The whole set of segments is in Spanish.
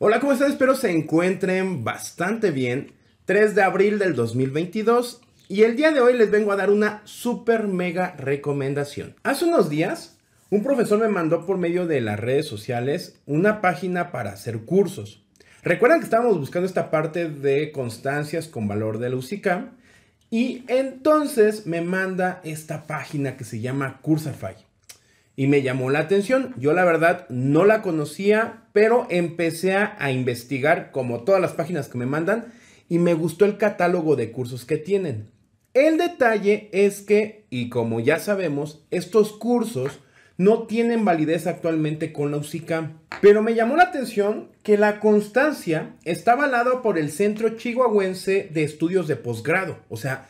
Hola, ¿cómo están? Espero se encuentren bastante bien. 3 de abril del 2022 y el día de hoy les vengo a dar una super mega recomendación. Hace unos días, un profesor me mandó por medio de las redes sociales una página para hacer cursos. Recuerdan que estábamos buscando esta parte de constancias con valor de la y entonces me manda esta página que se llama Cursify y me llamó la atención. Yo la verdad no la conocía, pero empecé a, investigar como todas las páginas que me mandan y me gustó el catálogo de cursos que tienen. El detalle es que, y como ya sabemos, estos cursos no tienen validez actualmente con la UCICAM. Pero me llamó la atención que la constancia está avalada por el Centro Chihuahuense de Estudios de Posgrado. O sea,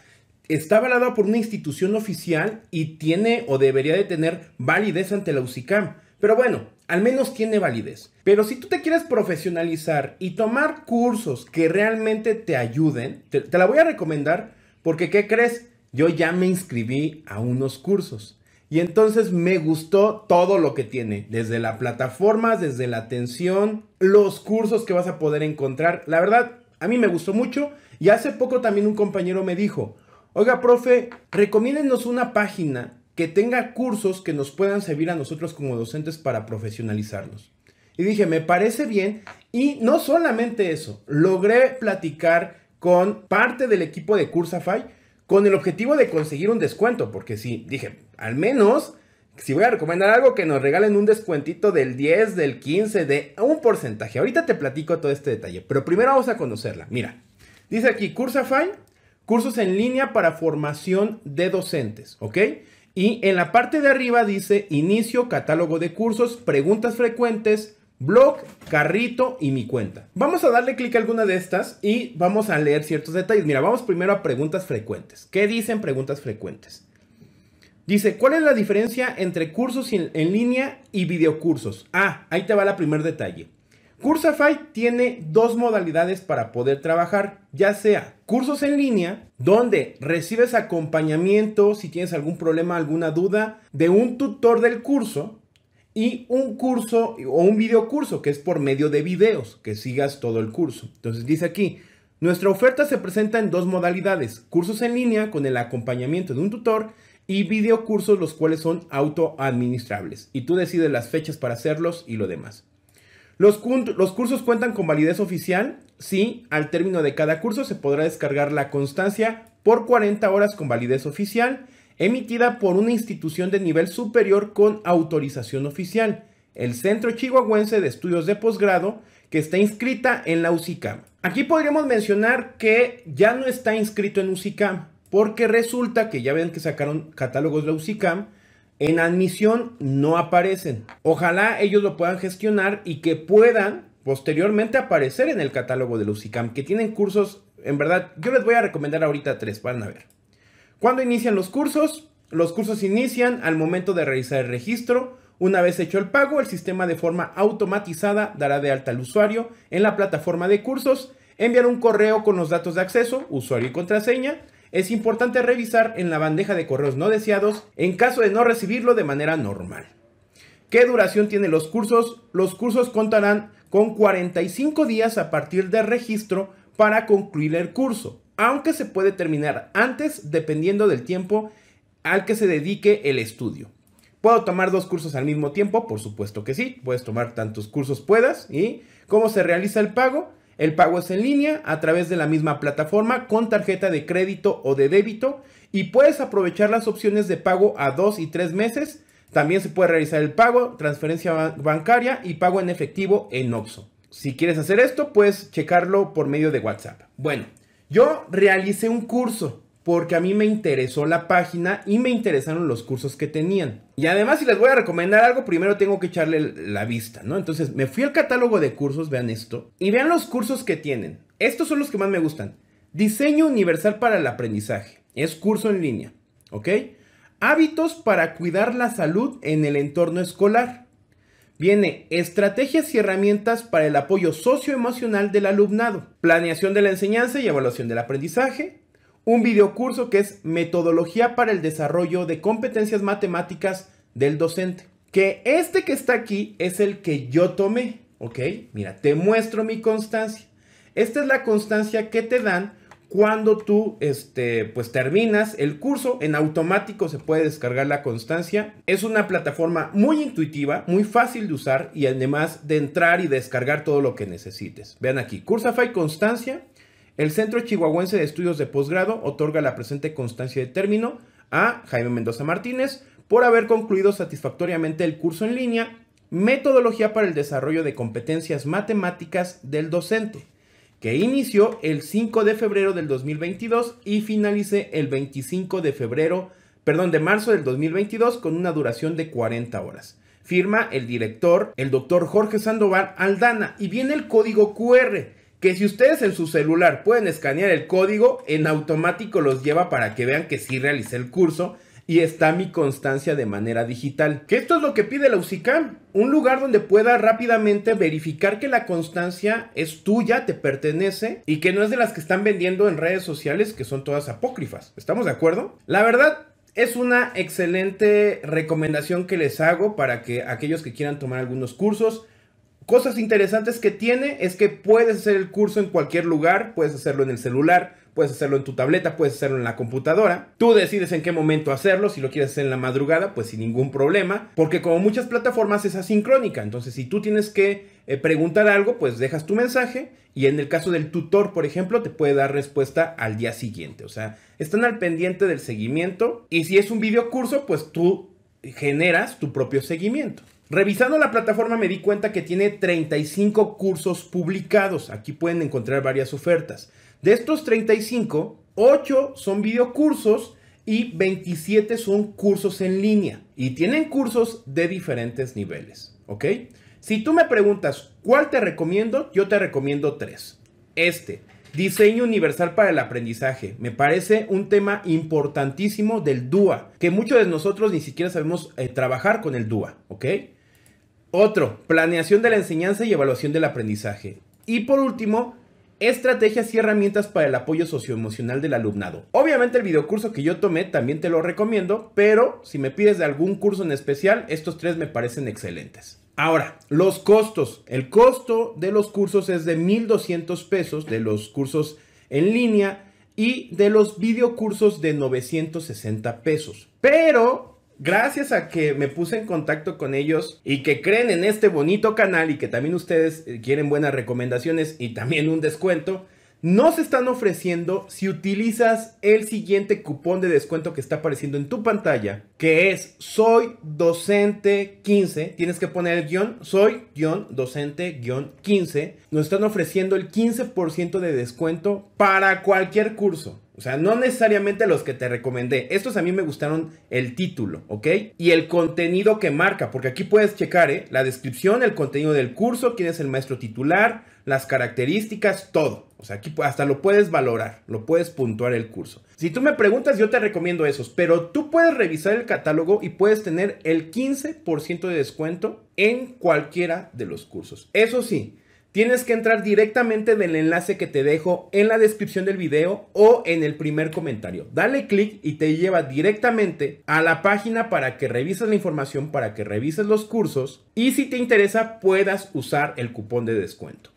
está avalada por una institución oficial y tiene o debería de tener validez ante la UCICAM. Pero bueno, al menos tiene validez. Pero si tú te quieres profesionalizar y tomar cursos que realmente te ayuden, te, te la voy a recomendar porque ¿qué crees? Yo ya me inscribí a unos cursos. Y entonces me gustó todo lo que tiene, desde la plataforma, desde la atención, los cursos que vas a poder encontrar. La verdad, a mí me gustó mucho y hace poco también un compañero me dijo, Oiga, profe, recomiéndenos una página que tenga cursos que nos puedan servir a nosotros como docentes para profesionalizarnos. Y dije, me parece bien. Y no solamente eso, logré platicar con parte del equipo de Cursafy con el objetivo de conseguir un descuento, porque sí, dije, al menos si voy a recomendar algo que nos regalen un descuentito del 10, del 15, de un porcentaje. Ahorita te platico todo este detalle, pero primero vamos a conocerla. Mira, dice aquí Cursafy cursos en línea para formación de docentes, ¿ok? Y en la parte de arriba dice inicio, catálogo de cursos, preguntas frecuentes, blog, carrito y mi cuenta. Vamos a darle clic a alguna de estas y vamos a leer ciertos detalles. Mira, vamos primero a preguntas frecuentes. ¿Qué dicen preguntas frecuentes? Dice, ¿cuál es la diferencia entre cursos en línea y videocursos? Ah, ahí te va el primer detalle. Cursify tiene dos modalidades para poder trabajar, ya sea cursos en línea, donde recibes acompañamiento si tienes algún problema, alguna duda, de un tutor del curso, y un curso o un video curso que es por medio de videos, que sigas todo el curso. Entonces dice aquí, nuestra oferta se presenta en dos modalidades, cursos en línea con el acompañamiento de un tutor y videocursos los cuales son autoadministrables. Y tú decides las fechas para hacerlos y lo demás. Los, cursos cuentan con validez oficial. Sí, al término de cada curso se podrá descargar la constancia por 40 horas con validez oficial, emitida por una institución de nivel superior con autorización oficial, el Centro Chihuahuense de Estudios de Posgrado, que está inscrita en la UCICAM. Aquí podríamos mencionar que ya no está inscrito en UCICAM, porque resulta que ya ven que sacaron catálogos de la UCICAM en admisión no aparecen. Ojalá ellos lo puedan gestionar y que puedan posteriormente aparecer en el catálogo de Lucicam, que tienen cursos, en verdad, yo les voy a recomendar ahorita tres, van a ver. ¿Cuándo inician los cursos? Los cursos inician al momento de realizar el registro. Una vez hecho el pago, el sistema de forma automatizada dará de alta al usuario en la plataforma de cursos, enviar un correo con los datos de acceso, usuario y contraseña, es importante revisar en la bandeja de correos no deseados en caso de no recibirlo de manera normal. ¿Qué duración tienen los cursos? Los cursos contarán con 45 días a partir del registro para concluir el curso, aunque se puede terminar antes dependiendo del tiempo al que se dedique el estudio. ¿Puedo tomar dos cursos al mismo tiempo? Por supuesto que sí, puedes tomar tantos cursos puedas. ¿Y cómo se realiza el pago? El pago es en línea a través de la misma plataforma con tarjeta de crédito o de débito y puedes aprovechar las opciones de pago a dos y tres meses. También se puede realizar el pago, transferencia bancaria y pago en efectivo en OPSO. Si quieres hacer esto, puedes checarlo por medio de WhatsApp. Bueno, yo realicé un curso porque a mí me interesó la página y me interesaron los cursos que tenían. Y además, si les voy a recomendar algo, primero tengo que echarle la vista, ¿no? Entonces me fui al catálogo de cursos, vean esto, y vean los cursos que tienen. Estos son los que más me gustan. Diseño universal para el aprendizaje. Es curso en línea, ¿ok? Hábitos para cuidar la salud en el entorno escolar. Viene estrategias y herramientas para el apoyo socioemocional del alumnado, planeación de la enseñanza y evaluación del aprendizaje, un curso que es Metodología para el Desarrollo de Competencias Matemáticas del Docente. Que este que está aquí es el que yo tomé, ¿ok? Mira, te muestro mi constancia. Esta es la constancia que te dan cuando tú este, pues terminas el curso, en automático se puede descargar la constancia. Es una plataforma muy intuitiva, muy fácil de usar y además de entrar y descargar todo lo que necesites. Vean aquí, Cursify Constancia el Centro Chihuahuense de Estudios de Posgrado otorga la presente constancia de término a Jaime Mendoza Martínez por haber concluido satisfactoriamente el curso en línea Metodología para el Desarrollo de Competencias Matemáticas del Docente, que inició el 5 de febrero del 2022 y finalice el 25 de febrero, perdón, de marzo del 2022 con una duración de 40 horas. Firma el director, el doctor Jorge Sandoval Aldana, y viene el código QR que si ustedes en su celular pueden escanear el código, en automático los lleva para que vean que sí realicé el curso y está mi constancia de manera digital. Que esto es lo que pide la UCICAM, un lugar donde pueda rápidamente verificar que la constancia es tuya, te pertenece y que no es de las que están vendiendo en redes sociales que son todas apócrifas. ¿Estamos de acuerdo? La verdad, es una excelente recomendación que les hago para que aquellos que quieran tomar algunos cursos cosas interesantes que tiene es que puedes hacer el curso en cualquier lugar, puedes hacerlo en el celular, puedes hacerlo en tu tableta, puedes hacerlo en la computadora. Tú decides en qué momento hacerlo, si lo quieres hacer en la madrugada, pues sin ningún problema, porque como muchas plataformas es asincrónica, entonces si tú tienes que eh, preguntar algo, pues dejas tu mensaje y en el caso del tutor, por ejemplo, te puede dar respuesta al día siguiente, o sea, están al pendiente del seguimiento y si es un video curso, pues tú generas tu propio seguimiento. Revisando la plataforma me di cuenta que tiene 35 cursos publicados. Aquí pueden encontrar varias ofertas. De estos 35, 8 son videocursos y 27 son cursos en línea. Y tienen cursos de diferentes niveles. ¿Ok? Si tú me preguntas cuál te recomiendo, yo te recomiendo tres. Este, Diseño Universal para el Aprendizaje. Me parece un tema importantísimo del DUA, que muchos de nosotros ni siquiera sabemos eh, trabajar con el DUA, ¿ok? Otro, planeación de la enseñanza y evaluación del aprendizaje. Y por último, estrategias y herramientas para el apoyo socioemocional del alumnado. Obviamente el videocurso que yo tomé también te lo recomiendo, pero si me pides de algún curso en especial, estos tres me parecen excelentes. Ahora, los costos. El costo de los cursos es de 1.200 pesos, de los cursos en línea y de los videocursos de 960 pesos. Pero Gracias a que me puse en contacto con ellos y que creen en este bonito canal y que también ustedes eh, quieren buenas recomendaciones y también un descuento, nos están ofreciendo si utilizas el siguiente cupón de descuento que está apareciendo en tu pantalla, que es soy docente 15. Tienes que poner el guión soy docente 15. Nos están ofreciendo el 15% de descuento para cualquier curso. O sea, no necesariamente los que te recomendé. Estos a mí me gustaron el título, ¿ok? Y el contenido que marca, porque aquí puedes checar, ¿eh? La descripción, el contenido del curso, quién es el maestro titular, las características, todo. O sea, aquí hasta lo puedes valorar, lo puedes puntuar el curso. Si tú me preguntas, yo te recomiendo esos, pero tú puedes revisar el catálogo y puedes tener el 15% de descuento en cualquiera de los cursos. Eso sí, Tienes que entrar directamente del enlace que te dejo en la descripción del video o en el primer comentario. Dale clic y te lleva directamente a la página para que revises la información, para que revises los cursos y si te interesa puedas usar el cupón de descuento.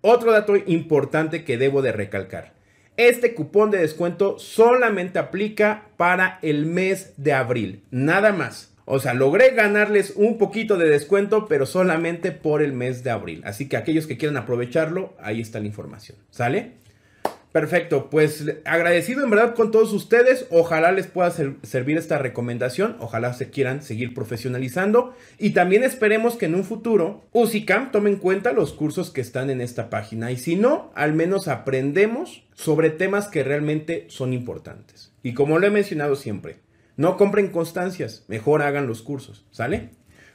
Otro dato importante que debo de recalcar. Este cupón de descuento solamente aplica para el mes de abril, nada más. O sea, logré ganarles un poquito de descuento, pero solamente por el mes de abril. Así que aquellos que quieran aprovecharlo, ahí está la información. ¿Sale? Perfecto, pues agradecido en verdad con todos ustedes. Ojalá les pueda servir esta recomendación. Ojalá se quieran seguir profesionalizando. Y también esperemos que en un futuro UCICAM tome en cuenta los cursos que están en esta página. Y si no, al menos aprendemos sobre temas que realmente son importantes. Y como lo he mencionado siempre, no compren constancias, mejor hagan los cursos, ¿sale?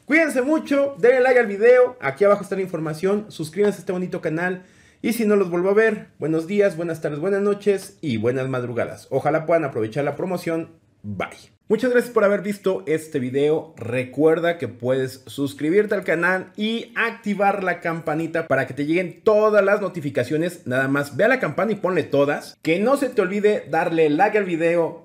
Cuídense mucho, denle like al video, aquí abajo está la información, suscríbanse a este bonito canal y si no los vuelvo a ver, buenos días, buenas tardes, buenas noches y buenas madrugadas. Ojalá puedan aprovechar la promoción. Bye. Muchas gracias por haber visto este video. Recuerda que puedes suscribirte al canal y activar la campanita para que te lleguen todas las notificaciones. Nada más ve a la campana y ponle todas. Que no se te olvide darle like al video,